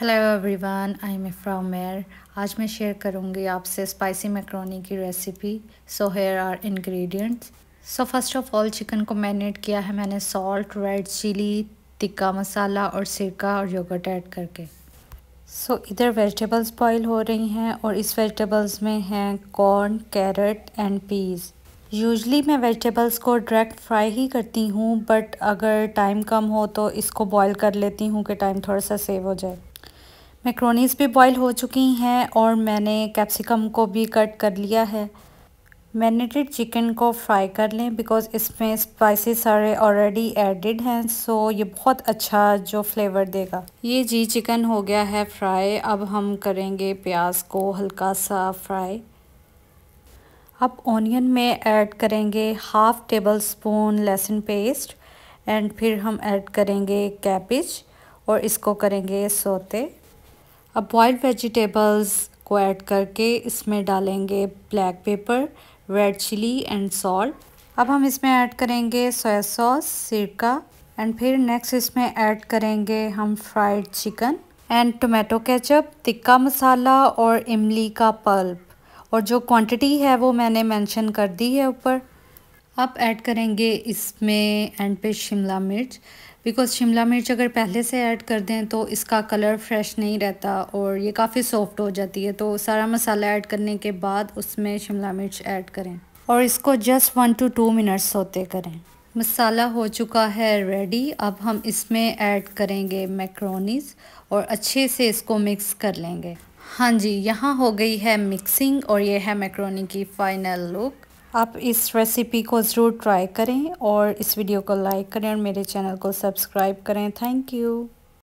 hello everyone I may from मेयर आज मैं शेयर करूंगी आपसे स्पाइसी मैक्रोनी की recipe so here are ingredients so first of all chicken को मैरिनेट किया है मैंने salt red chilli tikka masala और सिरका और योगर्ट ऐड करके सो so, इधर वेजिटेबल्स बॉईल हो रही हैं और इस वेजिटेबल्स में हैं corn carrot and peas usually मैं वेजिटेबल्स को डायरेक्ट फ्राई ही करती हूँ बट अगर टाइम कम हो तो इसको बॉईल कर लेती हूँ कि टाइम थोड़ा सा सेव हो जाए मैक्रोनीस भी बॉईल हो चुकी हैं और मैंने कैप्सिकम को भी कट कर लिया है मैरिनेटेड चिकन को फ्राई कर लें बिकॉज़ इसमें स्पाइसेस सारे ऑलरेडी एडिड हैं सो ये बहुत अच्छा जो फ्लेवर देगा ये जी चिकन हो गया है फ्राई अब हम करेंगे प्याज को हल्का सा फ्राई अब ऑनियन में ऐड करेंगे हाफ़ टेबल स्पून लहसुन पेस्ट एंड फिर हम ऐड करेंगे कैबिज और इसको करेंगे सोते अब बॉयल्ड वेजिटेबल्स को ऐड करके इसमें डालेंगे black pepper red chili and salt अब हम इसमें ऐड करेंगे सोया सॉस सिरका एंड फिर नेक्स्ट इसमें ऐड करेंगे हम fried chicken and tomato ketchup tikka masala और इमली का पल्प और जो क्वांटिटी है वो मैंने मेंशन कर दी है ऊपर अब ऐड करेंगे इसमें एंड पे शिमला मिर्च बिकॉज़ शिमला मिर्च अगर पहले से ऐड कर दें तो इसका कलर फ्रेश नहीं रहता और ये काफ़ी सॉफ्ट हो जाती है तो सारा मसाला ऐड करने के बाद उसमें शिमला मिर्च ऐड करें और इसको just one two two minutes होते करें मसाला हो चुका है रेडी अब हम इसमें ऐड करेंगे मैक्रोनीस और अच्छे से इसको मिक्स कर लेंगे हाँ जी यहाँ हो गई है मिक्सिंग और ये है मैक्रोनी की फ़ाइनल लुक आप इस रेसिपी को ज़रूर ट्राई करें और इस वीडियो को लाइक करें और मेरे चैनल को सब्सक्राइब करें थैंक यू